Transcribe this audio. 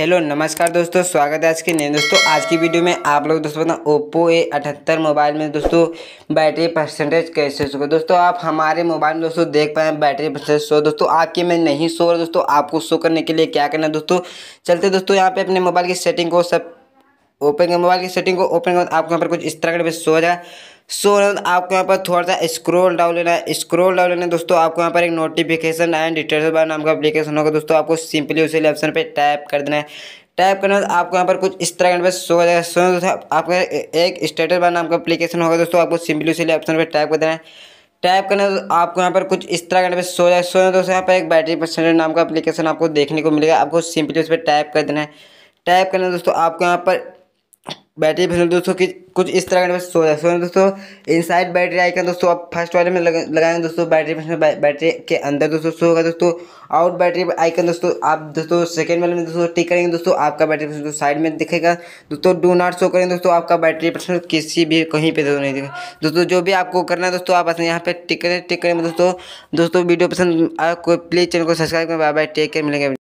hello नमस्कार दोस्तों स्वागत है आज के नए दोस्तों आज की वीडियो में आप लोग दोस्तों बताओ ओप्पो ए अठहत्तर मोबाइल में दोस्तों बैटरी परसेंटेज कैसे सो दोस्तों आप हमारे मोबाइल में दोस्तों देख पाए बैटरी परसेंटेज सो दोस्तों आपके में नहीं सो रहा दोस्तों आपको शो करने के लिए क्या करना है दोस्तों चलते दोस्तों यहाँ पे अपने मोबाइल की सेटिंग को सब ओपन के मोबाइल की सेटिंग को ओपन तो के बाद आपको यहाँ पर कुछ इस तरह का शो हो जाए सो so, आपको यहाँ पर थोड़ा सा स्क्रोल डाउन लेना है स्क्रोल डाउन लेना है दोस्तों आपको यहाँ पर एक नोटिफिकेशन एंड डिटेल्स बार नाम का एप्लीकेशन होगा दोस्तों आपको सिंपली उसी ऑप्शन पे टैप कर देना है टैप करने आपको यहाँ पर कुछ इस तरह का शो हो जाएगा सो दोस्तों आपके एक स्टेटस बार नाम का अपलीकेशन होगा दोस्तों आपको सिंपली उसी ऑप्शन पर टाइप कर देना है टाइप करने है आपको यहाँ पर कुछ इस तरह का शो हो जाएगा सो दोस्तों यहाँ पर एक बैटरी परसेंटेज नाम का अप्लीकेशन आपको देखने को मिलेगा आपको सिंपली उस पर टाइप कर देना है टाइप करने दोस्तों आपको यहाँ पर बैटरी फिर दोस्तों कि कुछ इस तरह का सो जाए सो दोस्तों इनसाइड बैटरी आइकन दोस्तों आप फर्स्ट वाले में लगाएंगे दोस्तों बैटरी में बैटरी के अंदर दोस्तों सो होगा दोस्तों आउट बैटरी आइकन दोस्तों आप दोस्तों सेकंड वाले में दोस्तों टिक करेंगे दोस्तों आपका बैटरी दोस्तों साइड में दिखेगा दोस्तों डू नॉट शो करेंगे दोस्तों आपका बैटरी प्रश्न किसी भी कहीं पर तो नहीं दिखेगा दोस्तों जो भी आपको करना है दोस्तों आप अपने यहाँ पर टिक करें टिक करें दोस्तों दोस्तों वीडियो पसंद आपको प्लीज़ चैनल को सब्सक्राइब करें बाय बाय टेक केयर मिलेंगे